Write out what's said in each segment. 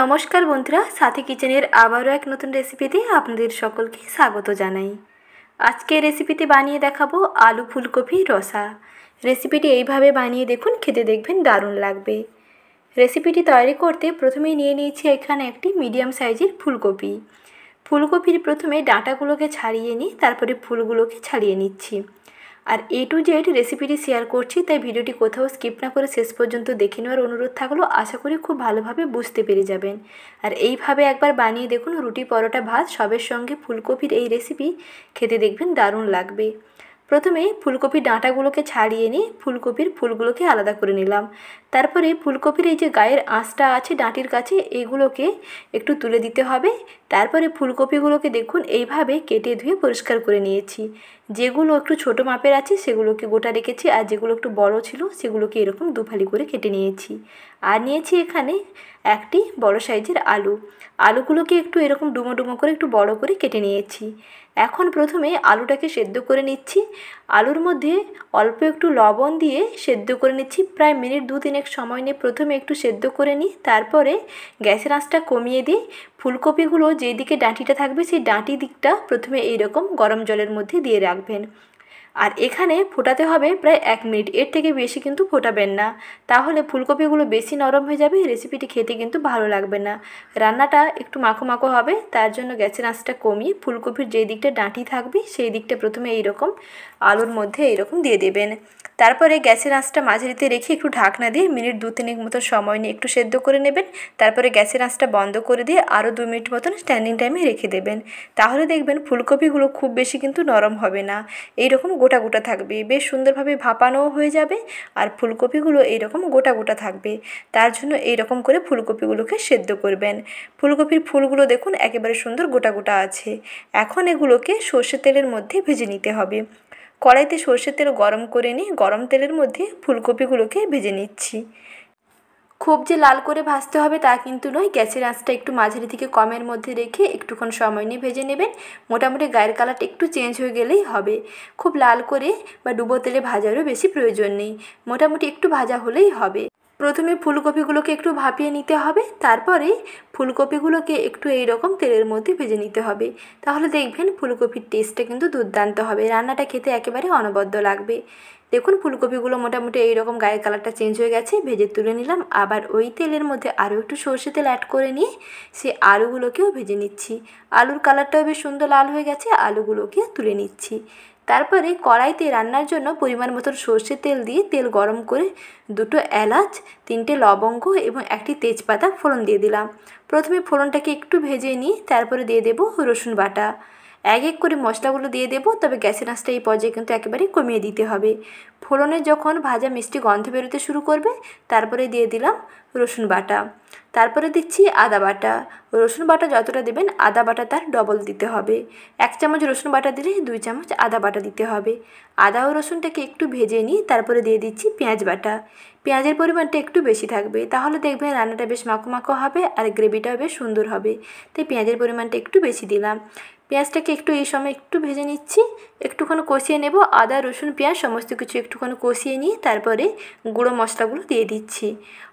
নমস্কার বন্ধুরা সাথী কিচেনের আবারও এক নতুন রেসিপিতে আপনাদের সকলকে স্বাগত জানাই আজকে রেসিপিতে বানিয়ে দেখাবো আলু ফুলকপি রসা রেসিপিটি এইভাবে বানিয়ে দেখুন খেতে দেখবেন দারুণ লাগবে রেসিপিটি তৈরি করতে প্রথমে নিয়ে নিয়েছি এখানে একটি মিডিয়াম সাইজের ফুলকপি ফুলকপির প্রথমে ডাঁটাগুলোকে ছাড়িয়ে নিই তারপরে ফুলগুলোকে ছাড়িয়ে নিচ্ছি আর এ টু জেড রেসিপিটি শেয়ার করছি তাই ভিডিওটি কোথাও স্কিপ না করে শেষ পর্যন্ত দেখে নেওয়ার অনুরোধ থাকলো আশা করি খুব ভালোভাবে বুঝতে পেরে যাবেন আর এইভাবে একবার বানিয়ে দেখুন রুটি পরোটা ভাত সবের সঙ্গে ফুলকপির এই রেসিপি খেতে দেখবেন দারুণ লাগবে প্রথমে ফুলকপির ডাঁটাগুলোকে ছাড়িয়ে নিয়ে ফুলকপির ফুলগুলোকে আলাদা করে নিলাম তারপরে ফুলকপির এই যে গায়ের আঁচটা আছে ডাঁটির কাছে এগুলোকে একটু তুলে দিতে হবে তারপরে ফুলকপিগুলোকে দেখুন এইভাবে কেটে ধুয়ে পরিষ্কার করে নিয়েছি যেগুলো একটু ছোট মাপের আছে সেগুলোকে গোটা রেখেছি আর যেগুলো একটু বড় ছিল সেগুলোকে এরকম দুফালি করে কেটে নিয়েছি আর নিয়েছি এখানে একটি বড় সাইজের আলু আলুগুলোকে একটু এরকম ডুমো ডুমো করে একটু বড় করে কেটে নিয়েছি এখন প্রথমে আলুটাকে সেদ্ধ করে নিচ্ছি আলুর মধ্যে অল্প একটু লবণ দিয়ে সেদ্ধ করে নিচ্ছি প্রায় মিনিট দু তিনেক সময় নিয়ে প্রথমে একটু সেদ্ধ করে নিই তারপরে গ্যাসের আঁচটা কমিয়ে দিই ফুলকপিগুলো যেদিকে ডাঁটিটা থাকবে সেই ডাঁটি দিকটা প্রথমে এইরকম গরম জলের মধ্যে দিয়ে রাখবেন আর এখানে ফোটাতে হবে প্রায় এক মিনিট এর থেকে বেশি কিন্তু ফোটাবেন না তাহলে ফুলকপিগুলো বেশি নরম হয়ে যাবে রেসিপিটি খেতে কিন্তু ভালো লাগবে না রান্নাটা একটু মাখো মাখো হবে তার জন্য গ্যাসের আঁচটা কমিয়ে ফুলকপির যেই দিকটা ডাঁটি থাকবে সেই দিকটা প্রথমে এইরকম আলুর মধ্যে এইরকম দিয়ে দেবেন তারপরে গ্যাসের আঁচটা মাঝারিতে রেখে একটু ঢাকনা দিয়ে মিনিট দু তিনেক মতো সময় নিয়ে একটু সেদ্ধ করে নেবেন তারপরে গ্যাসের আঁচটা বন্ধ করে দিয়ে আরও দু মিনিট মতন স্ট্যান্ডিং টাইমে রেখে দেবেন তাহলে দেখবেন ফুলকপিগুলো খুব বেশি কিন্তু নরম হবে না এইরকম গোটা গোটা থাকবে বেশ সুন্দরভাবে ভাপানোও হয়ে যাবে আর ফুলকপিগুলো এইরকম গোটা গোটা থাকবে তার জন্য এইরকম করে ফুলকপিগুলোকে সেদ্ধ করবেন ফুলকপির ফুলগুলো দেখুন একেবারে সুন্দর গোটা গোটা আছে এখন এগুলোকে সর্ষের তেলের মধ্যে ভেজে নিতে হবে কড়াইতে সর্ষের তেল গরম করে নিয়ে গরম তেলের মধ্যে ফুলকপিগুলোকে ভেজে নিচ্ছি খুব যে লাল করে ভাজতে হবে তা কিন্তু নয় গ্যাসের আঁচটা একটু মাঝারি থেকে কমের মধ্যে রেখে একটুক্ষণ সময় নিয়ে ভেজে নেবেন মোটামুটি গায়ের কালারটা একটু চেঞ্জ হয়ে গেলেই হবে খুব লাল করে বা ডুবো তেলে ভাজারও বেশি প্রয়োজন নেই মোটামুটি একটু ভাজা হলেই হবে প্রথমে ফুলকপিগুলোকে একটু ভাপিয়ে নিতে হবে তারপরে ফুলকপিগুলোকে একটু এই রকম তেলের মধ্যে ভেজে নিতে হবে তাহলে দেখবেন ফুলকপির টেস্টটা কিন্তু দুর্দান্ত হবে রান্নাটা খেতে একেবারে অনবদ্য লাগবে দেখুন ফুলকপিগুলো মোটামুটি এই রকম গায়ের কালারটা চেঞ্জ হয়ে গেছে ভেজে তুলে নিলাম আবার ওই তেলের মধ্যে আরও একটু সর্ষে তেল অ্যাড করে নিয়ে সে আলুগুলোকেও ভেজে নিচ্ছি আলুর কালারটাও বেশ সুন্দর লাল হয়ে গেছে আলুগুলোকে তুলে নিচ্ছি তারপরে কড়াইতে রান্নার জন্য পরিমাণ মতন সর্ষে তেল দিয়ে তেল গরম করে দুটো এলাচ তিনটে লবঙ্গ এবং একটি তেজপাতা ফোড়ন দিয়ে দিলাম প্রথমে ফোড়নটাকে একটু ভেজে নিই তারপরে দিয়ে দেব রসুন বাটা এক এক করে মশলাগুলো দিয়ে দেবো তবে গ্যাসের আঁচটা এই পর্যায়ে কিন্তু একেবারে কমিয়ে দিতে হবে ফোড়নে যখন ভাজা মিষ্টি গন্ধ বেরোতে শুরু করবে তারপরে দিয়ে দিলাম রসুন বাটা তারপরে দিচ্ছি আদা বাটা রসুন বাটা যতটা দেবেন আদা বাটা তার ডবল দিতে হবে এক চামচ রসুন বাটা দিলে দুই চামচ আদা বাটা দিতে হবে আদা ও রসুনটাকে একটু ভেজে নিই তারপরে দিয়ে দিচ্ছি পেঁয়াজ বাটা পেঁয়াজের পরিমাণটা একটু বেশি থাকবে তাহলে দেখবেন রান্নাটা বেশ মাখো মাখো হবে আর গ্রেভিটাও বেশ সুন্দর হবে তাই পেঁয়াজের পরিমাণটা একটু বেশি দিলাম পেঁয়াজটাকে একটু এই সময় একটু ভেজে নিচ্ছি একটুখানি কষিয়ে নেব আদা রসুন পেঁয়াজ সমস্ত কিছু একটু একটুখানি কষিয়ে নিয়ে তারপরে গুঁড়ো মশলাগুলো দিয়ে দিচ্ছি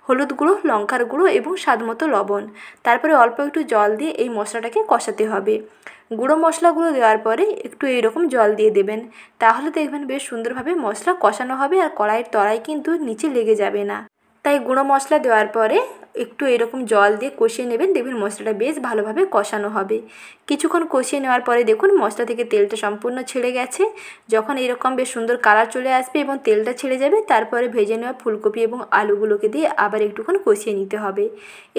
হলুদ গুঁড়ো লঙ্কার গুঁড়ো এবং স্বাদ মতো লবণ তারপরে অল্প একটু জল দিয়ে এই মশলাটাকে কষাতে হবে গুঁড়ো মশলাগুলো দেওয়ার পরে একটু এইরকম জল দিয়ে দেবেন তাহলে দেখবেন বেশ সুন্দরভাবে মশলা কষানো হবে আর কড়াইয়ের তড়াই কিন্তু নিচে লেগে যাবে না তাই গুঁড়ো মশলা দেওয়ার পরে একটু এরকম জল দিয়ে কষিয়ে নেবেন দেখবেন মশলাটা বেশ ভালোভাবে কষানো হবে কিছুক্ষণ কষিয়ে নেওয়ার পরে দেখুন মশলা থেকে তেলটা সম্পূর্ণ ছেড়ে গেছে যখন এরকম বেশ সুন্দর কালার চলে আসবে এবং তেলটা ছেড়ে যাবে তারপরে ভেজে নেওয়া ফুলকপি এবং আলুগুলোকে দিয়ে আবার একটুক্ষণ কষিয়ে নিতে হবে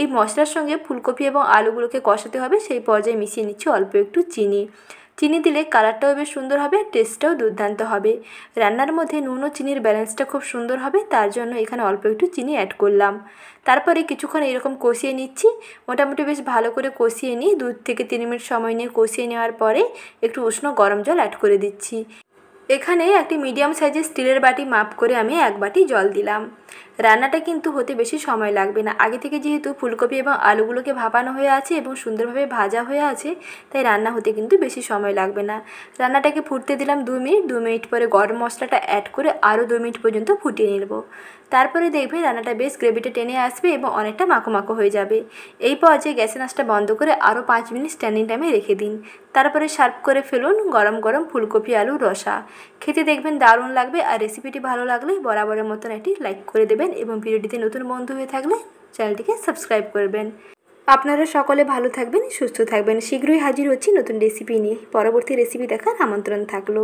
এই মশলার সঙ্গে ফুলকপি এবং আলুগুলোকে কষাতে হবে সেই পর্যায়ে মিশিয়ে নিচ্ছি অল্প একটু চিনি চিনি দিলে কালারটাও বেশ সুন্দর হবে টেস্টটাও দুর্দান্ত হবে রান্নার মধ্যে নুন ও চিনির ব্যালেন্সটা খুব সুন্দর হবে তার জন্য এখানে অল্প একটু চিনি অ্যাড করলাম তারপরে কিছুক্ষণ এরকম কষিয়ে নিচ্ছি মোটামুটি বেশ ভালো করে কষিয়ে নিই দু থেকে তিন মিনিট সময় নিয়ে কষিয়ে নেওয়ার পরে একটু উষ্ণ গরম জল অ্যাড করে দিচ্ছি এখানে একটি মিডিয়াম সাইজের স্টিলের বাটি মাপ করে আমি এক বাটি জল দিলাম রান্নাটা কিন্তু হতে বেশি সময় লাগবে না আগে থেকে যেহেতু ফুলকপি এবং আলুগুলোকে ভাপানো হয়ে আছে এবং সুন্দরভাবে ভাজা হয়ে আছে তাই রান্না হতে কিন্তু বেশি সময় লাগবে না রান্নাটাকে ফুটতে দিলাম দু মিনিট দু মিনিট পরে গরম মশলাটা অ্যাড করে আরও দু মিনিট পর্যন্ত ফুটিয়ে নেব তারপরে দেখবে রান্নাটা বেশ গ্রেভিটা টেনে আসবে এবং অনেকটা মাখো মাখো হয়ে যাবে এই পর্যায়ে গ্যাসের নাচটা বন্ধ করে আরও পাঁচ মিনিট স্ট্যান্ডিং টাইমে রেখে দিন তারপরে সার্ভ করে ফেলুন গরম গরম ফুলকপি আলু রসা খেতে দেখবেন দারুণ লাগবে আর রেসিপিটি ভালো লাগলে বরাবরের মতন একটি লাইক করে দেবেন এবং ভিডিওটিতে নতুন বন্ধু হয়ে থাকলে চ্যানেলটিকে সাবস্ক্রাইব করবেন আপনারা সকলে ভালো থাকবেন সুস্থ থাকবেন শীঘ্রই হাজির হচ্ছি নতুন রেসিপি নিয়ে পরবর্তী রেসিপি দেখার আমন্ত্রণ থাকলো